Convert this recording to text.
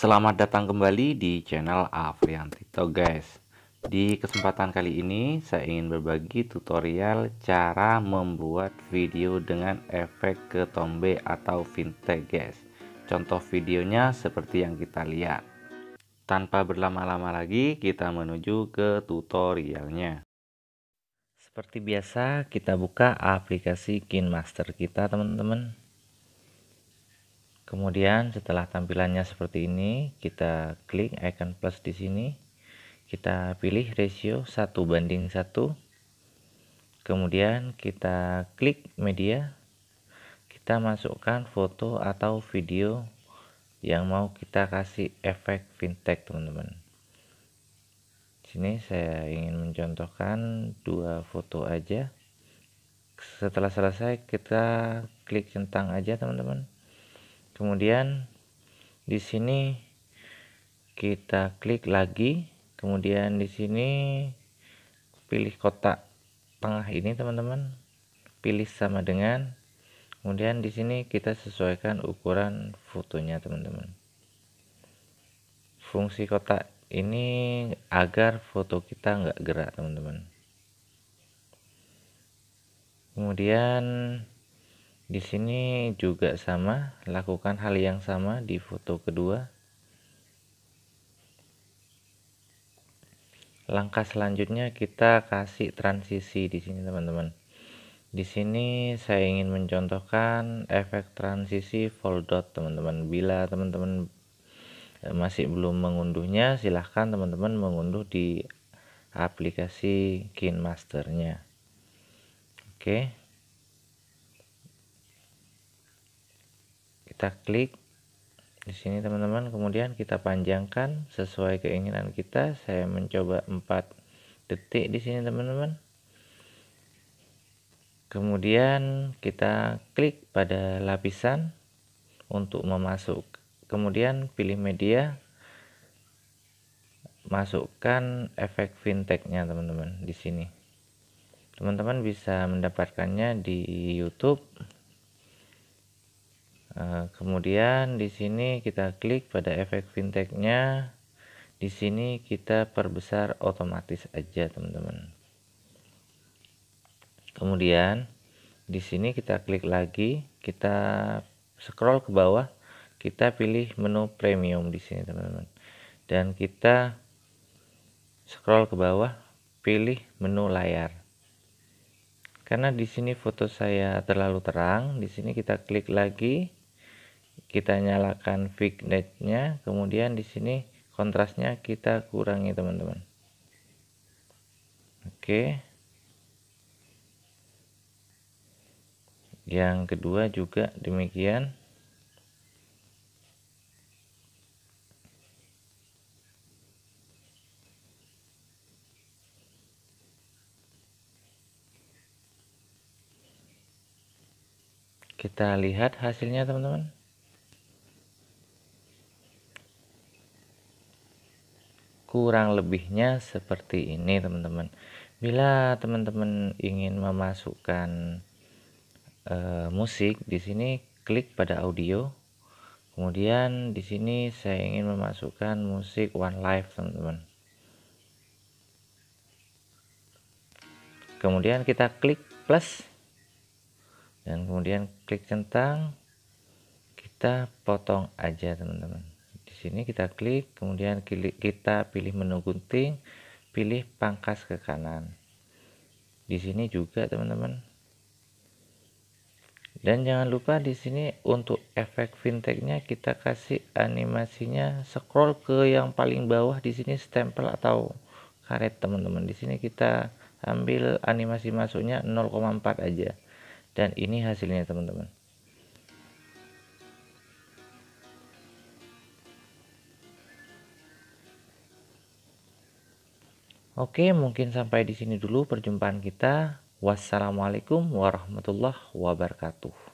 Selamat datang kembali di channel Afriantito guys Di kesempatan kali ini saya ingin berbagi tutorial cara membuat video dengan efek ketombe atau vintage guys Contoh videonya seperti yang kita lihat Tanpa berlama-lama lagi kita menuju ke tutorialnya Seperti biasa kita buka aplikasi KineMaster kita teman-teman Kemudian setelah tampilannya seperti ini, kita klik icon plus di sini. Kita pilih ratio 1 banding 1. Kemudian kita klik media. Kita masukkan foto atau video yang mau kita kasih efek fintech, teman-teman. Sini saya ingin mencontohkan dua foto aja. Setelah selesai kita klik centang aja, teman-teman kemudian di sini kita klik lagi kemudian di sini pilih kotak tengah ini teman-teman pilih sama dengan kemudian di sini kita sesuaikan ukuran fotonya teman-teman fungsi kotak ini agar foto kita nggak gerak teman-teman kemudian di sini juga sama, lakukan hal yang sama di foto kedua. Langkah selanjutnya kita kasih transisi di sini teman-teman. Di sini saya ingin mencontohkan efek transisi fold dot teman-teman. Bila teman-teman e, masih belum mengunduhnya, silahkan teman-teman mengunduh di aplikasi kinmasternya Oke. Okay. kita klik di sini teman-teman kemudian kita panjangkan sesuai keinginan kita saya mencoba 4 detik di sini teman-teman kemudian kita klik pada lapisan untuk memasuk kemudian pilih media masukkan efek fintechnya teman-teman di sini teman-teman bisa mendapatkannya di YouTube Eh, kemudian di sini kita klik pada efek fintechnya di sini kita perbesar otomatis aja teman-teman kemudian di sini kita klik lagi kita scroll ke bawah kita pilih menu premium di sini teman-teman dan kita scroll ke bawah pilih menu layar karena di sini foto saya terlalu terang di sini kita klik lagi kita nyalakan vignette nya kemudian di sini kontrasnya kita kurangi teman-teman oke yang kedua juga demikian kita lihat hasilnya teman-teman kurang lebihnya seperti ini teman-teman bila teman-teman ingin memasukkan e, musik di sini klik pada audio kemudian di sini saya ingin memasukkan musik one life teman-teman kemudian kita klik plus dan kemudian klik centang kita potong aja teman-teman sini kita klik kemudian kita pilih menu gunting pilih pangkas ke kanan di sini juga teman-teman dan jangan lupa di sini untuk efek fintechnya kita kasih animasinya scroll ke yang paling bawah di sini stempel atau karet teman-teman di sini kita ambil animasi masuknya 0,4 aja dan ini hasilnya teman-teman Oke, mungkin sampai di sini dulu perjumpaan kita. Wassalamualaikum warahmatullahi wabarakatuh.